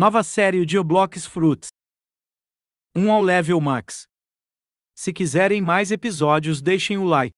Nova série de Oblox Fruits. 1 um ao level max. Se quiserem mais episódios, deixem o like.